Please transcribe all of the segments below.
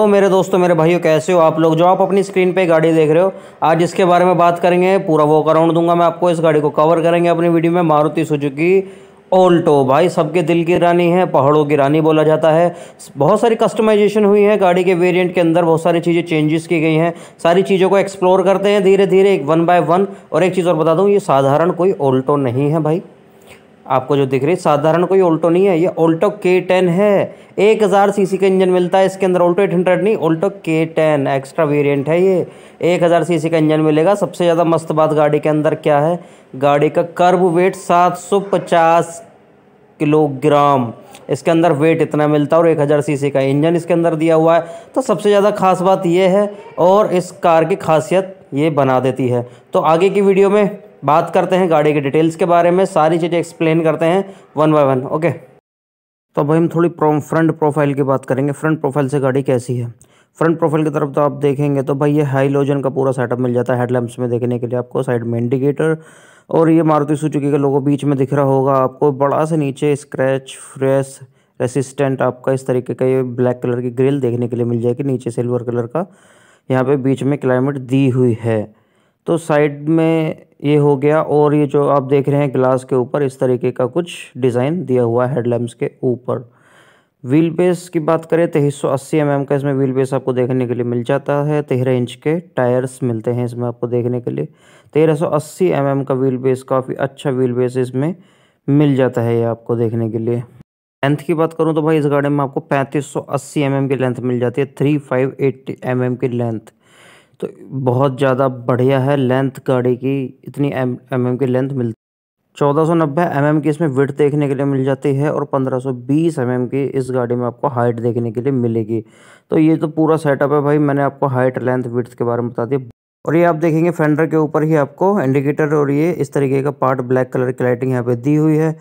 तो मेरे दोस्तों मेरे भाइयों कैसे हो आप लोग जो आप अपनी स्क्रीन पे गाड़ी देख रहे हो आज इसके बारे में बात करेंगे पूरा वो अराउंड दूंगा मैं आपको इस गाड़ी को कवर करेंगे अपनी वीडियो में मारुति सुजुकी ओल्टो भाई सबके दिल की रानी है पहाड़ों की रानी बोला जाता है बहुत सारी कस्टमाइजेशन हुई है गाड़ी के वेरिएंट के अंदर बहुत सारी चीज़ें चेंजेस की गई हैं सारी चीज़ों को एक्सप्लोर करते हैं धीरे धीरे एक वन बाय वन और एक चीज़ और बता दूँ ये साधारण कोई ओल्टो नहीं है भाई आपको जो दिख रही है साधारण कोई ओल्टो नहीं है ये ओल्टो के टेन है एक हज़ार सी का इंजन मिलता है इसके अंदर ओल्टो एट हंड्रेड नहीं Alto K ten extra variant है ये एक हज़ार सी का इंजन मिलेगा सबसे ज़्यादा मस्त बात गाड़ी के अंदर क्या है गाड़ी का कर्ब वेट सात सौ पचास किलोग्राम इसके अंदर वेट इतना मिलता है और एक हज़ार सी का इंजन इसके अंदर दिया हुआ है तो सबसे ज़्यादा खास बात यह है और इस कार की खासियत ये बना देती है तो आगे की वीडियो में बात करते हैं गाड़ी के डिटेल्स के बारे में सारी चीज़ें एक्सप्लेन करते हैं वन बाय वन ओके तो भाई हम थोड़ी प्रो, फ्रंट प्रोफाइल की बात करेंगे फ्रंट प्रोफाइल से गाड़ी कैसी है फ्रंट प्रोफाइल की तरफ तो आप देखेंगे तो भाई ये हाईलोजन का पूरा सेटअप मिल जाता है हेडलैम्प्स में देखने के लिए आपको साइड में इंडिकेटर और ये मारुति सुजुकी के लोगों बीच में दिख रहा होगा आपको बड़ा से नीचे स्क्रैच फ्रेश रेसिस्टेंट आपका इस तरीके का ये ब्लैक कलर की ग्रिल देखने के लिए मिल जाएगी नीचे सिल्वर कलर का यहाँ पे बीच में क्लाइमेट दी हुई है तो साइड में ये हो गया और ये जो आप देख रहे हैं ग्लास के ऊपर इस तरीके का कुछ डिज़ाइन दिया हुआ है हेडलैम्प्स के ऊपर व्हील बेस की बात करें तो अस्सी एम mm का इसमें व्हील बेस आपको देखने के लिए मिल जाता है तेरह इंच के टायर्स मिलते हैं इसमें आपको देखने के लिए तेरह सौ अस्सी mm का व्हील बेस काफ़ी अच्छा व्हील बेस इसमें मिल जाता है ये आपको देखने के लिए लेंथ की बात करूँ तो भाई इस गाड़ी में आपको पैंतीस सौ अस्सी mm की लेंथ मिल जाती है थ्री फाइव एट्टी एम की लेंथ तो बहुत ज़्यादा बढ़िया है लेंथ गाड़ी की इतनी एम एम की लेंथ मिलती चौदह सौ नब्बे एम एम की इसमें विथ देखने के लिए मिल जाती है और पंद्रह सौ बीस एम एम की इस गाड़ी में आपको हाइट देखने के लिए मिलेगी तो ये तो पूरा सेटअप है भाई मैंने आपको हाइट लेंथ विथ के बारे में बता दिया और ये आप देखेंगे फेंडर के ऊपर ही आपको इंडिकेटर और ये इस तरीके का पार्ट ब्लैक कलर की लाइटिंग यहाँ पे दी हुई है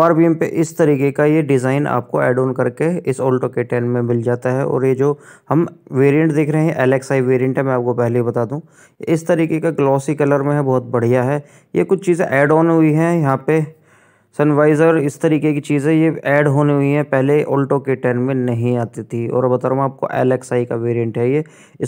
और बी पे इस तरीके का ये डिज़ाइन आपको ऐड ऑन करके इस ऑल्टो के टेन में मिल जाता है और ये जो हम वेरिएंट देख रहे हैं एल एक्स आई वेरियंट है मैं आपको पहले ही बता दूँ इस तरीके का ग्लॉसी कलर में है बहुत बढ़िया है ये कुछ चीज़ें ऐड ऑन हुई हैं यहाँ पर सनवाइज़र इस तरीके की चीज़ें ये ऐड होने हुई हैं पहले ओल्टो के टेन में नहीं आती थी और बता रहा हूँ आपको एल एक्स आई का वेरिएंट है ये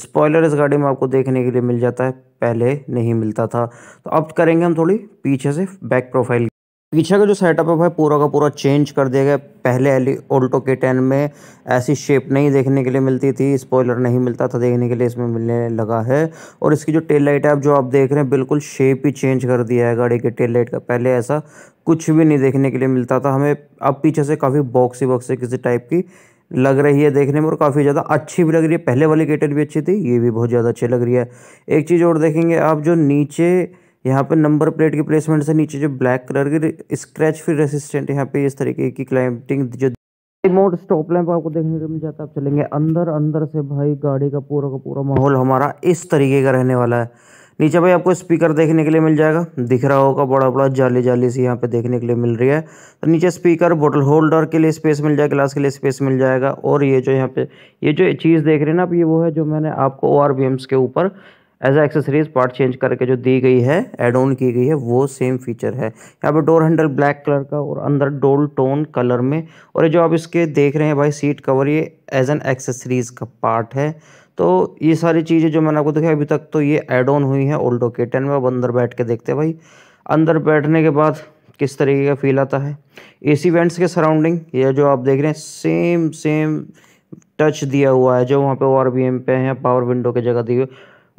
स्पॉयलर इस गाड़ी में आपको देखने के लिए मिल जाता है पहले नहीं मिलता था तो अब करेंगे हम थोड़ी पीछे से बैक प्रोफाइल पीछे का जो सेटअप है भाई पूरा का पूरा चेंज कर दिया गया पहले एली ओल्टो के टेन में ऐसी शेप नहीं देखने के लिए मिलती थी स्पॉइलर नहीं मिलता था देखने के लिए इसमें मिलने लगा है और इसकी जो टेल लाइट है आप जो आप देख रहे हैं बिल्कुल शेप ही चेंज कर दिया है गाड़ी के टेल लाइट का पहले ऐसा कुछ भी नहीं देखने के लिए मिलता था हमें अब पीछे से काफ़ी बॉक्सी बॉक्स किसी टाइप की लग रही है देखने में और काफ़ी ज़्यादा अच्छी भी लग रही है पहले वाली केटल भी अच्छी थी ये भी बहुत ज़्यादा अच्छी लग रही है एक चीज़ और देखेंगे आप जो नीचे यहाँ पे नंबर प्लेट की प्लेसमेंट से नीचे जो ब्लैक कलर की स्क्रैच फिर रेसिस्टेंट यहाँ पे इस तरीके की क्लाइंटिंग जो रिमोट स्टॉप लैंप आपको देखने को मिल जाता है आप चलेंगे अंदर अंदर से भाई गाड़ी का पूरा का पूरा माहौल हमारा इस तरीके का रहने वाला है नीचे भाई आपको स्पीकर देखने के लिए मिल जाएगा दिख रहा होगा बड़ा बड़ा जाली जाली सी यहाँ पे देखने के लिए मिल रही है तो नीचे स्पीकर बोतल होल्डर के लिए स्पेस मिल जाएगा ग्लास के लिए स्पेस मिल जाएगा और ये जो यहाँ पे ये जो चीज़ देख रहे हैं ना आप ये वो है जो मैंने आपको ओ के ऊपर एज एक्सेसरीज पार्ट चेंज करके जो दी गई है एड ऑन की गई है वो सेम फीचर है यहाँ पर डोर हैंडल ब्लैक कलर का और अंदर डोल टोन कलर में और ये जो आप इसके देख रहे हैं भाई सीट कवर ये एज एन एक्सेसरीज का पार्ट है तो ये सारी चीज़ें जो मैंने आपको दिखाई अभी तक तो ये एड ऑन हुई हैं ओल्डो के टेन में अब अंदर बैठ के देखते हैं भाई अंदर बैठने के बाद किस तरीके का फील आता है सी वेंट्स के सराउंडिंग ये जो आप देख रहे हैं सेम सेम टच दिया हुआ है जो वहाँ पे ओ पे हैं पावर विंडो की जगह दी हुई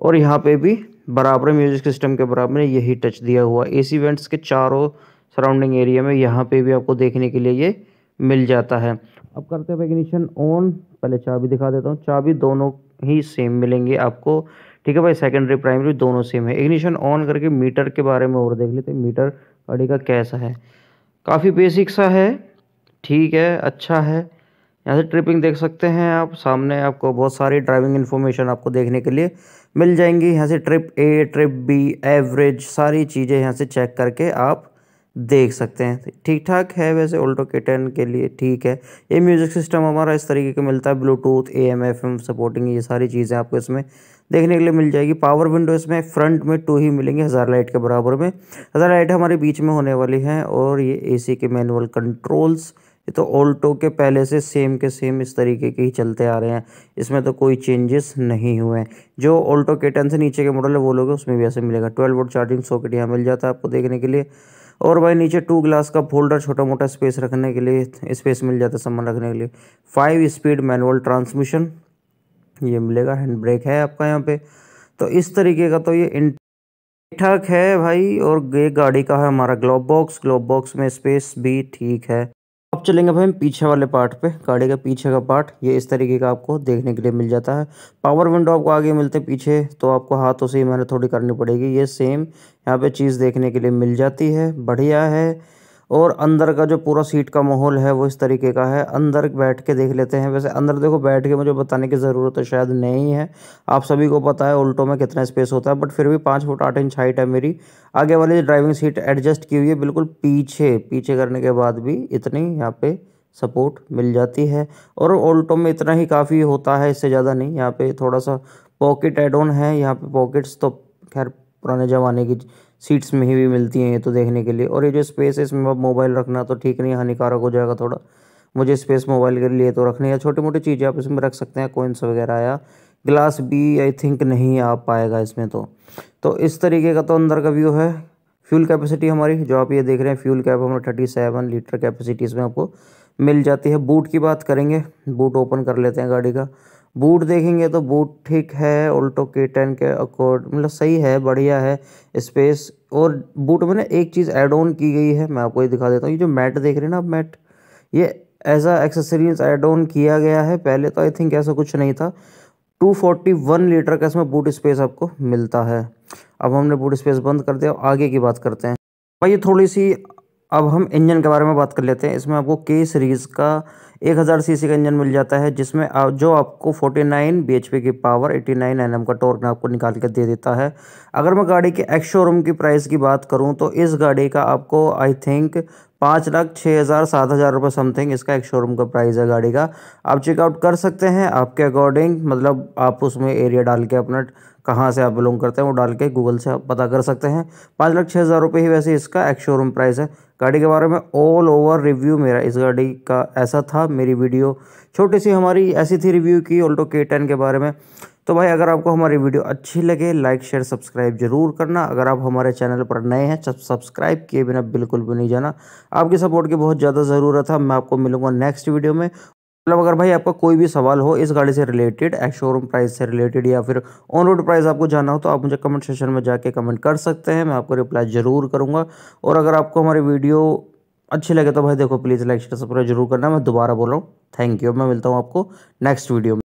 और यहाँ पे भी बराबर म्यूजिक सिस्टम के बराबर यही टच दिया हुआ ए सी वेंट्स के चारों सराउंडिंग एरिया में यहाँ पे भी आपको देखने के लिए ये मिल जाता है अब करते हैं इग्निशन ऑन पहले चाबी दिखा देता हूँ चाबी दोनों ही सेम मिलेंगे आपको ठीक है भाई सेकेंडरी प्राइमरी दोनों सेम है इग्निशन ऑन करके मीटर के बारे में और देख लेते हैं मीटर गाड़ी का कैसा है काफ़ी बेसिक सा है ठीक है अच्छा है यहाँ से ट्रिपिंग देख सकते हैं आप सामने आपको बहुत सारी ड्राइविंग इन्फॉर्मेशन आपको देखने के लिए मिल जाएंगी यहाँ से trip A trip B average सारी चीज़ें यहाँ से चेक करके आप देख सकते हैं ठीक ठाक है वैसे ओल्टो के टेन के लिए ठीक है ये म्यूज़िक सिस्टम हमारा इस तरीके का मिलता है Bluetooth A M F M supporting ये सारी चीज़ें आपको इसमें देखने के लिए मिल जाएगी पावर विंडो इसमें फ्रंट में टू ही मिलेंगे हज़ार लाइट के बराबर में हज़ार लाइट हमारे बीच में होने वाली हैं और ये ए के मैनुअल कंट्रोल्स ये तो ओल्टो के पहले से सेम के सेम इस तरीके के ही चलते आ रहे हैं इसमें तो कोई चेंजेस नहीं हुए हैं जो ऑल्टो के टेन से नीचे के मॉडल है वो लोग उसमें भी ऐसे मिलेगा ट्वेल्व वोट चार्जिंग सॉकेट यहाँ मिल जाता है आपको देखने के लिए और भाई नीचे टू ग्लास का फोल्डर छोटा मोटा स्पेस रखने के लिए स्पेस मिल जाता है सामान रखने के लिए फाइव स्पीड मैनुअल ट्रांसमिशन ये मिलेगा हैंड ब्रेक है आपका यहाँ पे तो इस तरीके का तो ये ठीक है भाई और ये गाड़ी का है हमारा ग्लोब बॉक्स ग्लोब बॉक्स में स्पेस भी ठीक है अब चलेंगे भाई पीछे वाले पार्ट पे गाड़ी का पीछे का पार्ट ये इस तरीके का आपको देखने के लिए मिल जाता है पावर विंडो आपको आगे मिलते पीछे तो आपको हाथों से ही मेहनत थोड़ी करनी पड़ेगी ये सेम यहाँ पे चीज़ देखने के लिए मिल जाती है बढ़िया है और अंदर का जो पूरा सीट का माहौल है वो इस तरीके का है अंदर बैठ के देख लेते हैं वैसे अंदर देखो बैठ के मुझे बताने की ज़रूरत तो शायद नहीं है आप सभी को पता है उल्टो में कितना स्पेस होता है बट फिर भी पाँच फुट आठ इंच हाइट है मेरी आगे वाली ड्राइविंग सीट एडजस्ट की हुई है बिल्कुल पीछे पीछे करने के बाद भी इतनी यहाँ पर सपोर्ट मिल जाती है और ऑल्टो में इतना ही काफ़ी होता है इससे ज़्यादा नहीं यहाँ पे थोड़ा सा पॉकेट एड ऑन है यहाँ पे पॉकेट्स तो खैर पुराने ज़माने की सीट्स में ही भी मिलती हैं ये तो देखने के लिए और ये जो स्पेस है इसमें मोबाइल रखना तो ठीक नहीं हानिकारक हो जाएगा थोड़ा मुझे स्पेस मोबाइल के लिए तो रखने या छोटी मोटी चीज़ें आप इसमें रख सकते हैं कोइंस वगैरह आया ग्लास भी आई थिंक नहीं आ पाएगा इसमें तो तो इस तरीके का तो अंदर का व्यू है फ्यूल कैपेसिटी हमारी जो आप ये देख रहे हैं फ्यूल कैप हमारे थर्टी सेवन लीटर कैपेसिटी इसमें आपको मिल जाती है बूट की बात करेंगे बूट ओपन कर लेते हैं गाड़ी का बूट देखेंगे तो बूट ठीक है ओल्टो के टेन के अकॉर्ड मतलब सही है बढ़िया है स्पेस और बूट में ना एक चीज़ ऐड ऑन की गई है मैं आपको ये दिखा देता हूँ ये जो मैट देख रहे हैं ना आप मैट ये as a accessories add on किया गया है पहले तो आई थिंक ऐसा कुछ नहीं था 241 लीटर का इसमें बूट स्पेस आपको मिलता है अब हमने बूट स्पेस बंद कर दिया आगे की बात करते हैं भाई ये थोड़ी सी अब हम इंजन के बारे में बात कर लेते हैं इसमें आपको के सीरीज़ का एक हज़ार सी का इंजन मिल जाता है जिसमें आप जो आपको 49 नाइन की पावर 89 नाइन एन का टॉर्क आपको निकाल के दे देता है अगर मैं गाड़ी के एक्स शोरूम की प्राइस की बात करूं तो इस गाड़ी का आपको आई थिंक पाँच लाख छः हज़ार सात हज़ार रुपये समथिंग इसका एक शोरूम का प्राइस है गाड़ी का आप चेकआउट कर सकते हैं आपके अकॉर्डिंग मतलब आप उसमें एरिया डाल के अपना कहाँ से आप बिलोंग करते हैं वो डाल के गूगल से आप पता कर सकते हैं पाँच लाख छः हज़ार रुपये ही वैसे इसका एक शोरूम प्राइस है गाड़ी के बारे में ऑल ओवर रिव्यू मेरा इस गाड़ी का ऐसा था मेरी वीडियो छोटी सी हमारी ऐसी थी रिव्यू की ऑल्टो के टेन के बारे में तो भाई अगर आपको हमारी वीडियो अच्छी लगे लाइक शेयर सब्सक्राइब जरूर करना अगर आप हमारे चैनल पर नए हैं सब्सक्राइब किए बिना बिल्कुल भी नहीं जाना आपकी सपोर्ट की बहुत ज़्यादा ज़रूरत है मैं आपको मिलूंगा नेक्स्ट वीडियो में मतलब अगर भाई आपका कोई भी सवाल हो इस गाड़ी से रिलेटेड शोरूम प्राइस से रिलेटेड या फिर ऑन रोड प्राइस आपको जाना हो तो आप मुझे कमेंट सेशन में जाके कमेंट कर सकते हैं मैं आपको रिप्लाई ज़रूर करूँगा और अगर आपको हमारी वीडियो अच्छी लगे तो भाई देखो प्लीज़ लाइक शेयर सब्सक्राइब जरूर करना मैं दोबारा बोल रहा हूँ थैंक यू मैं मिलता हूँ आपको नेक्स्ट वीडियो में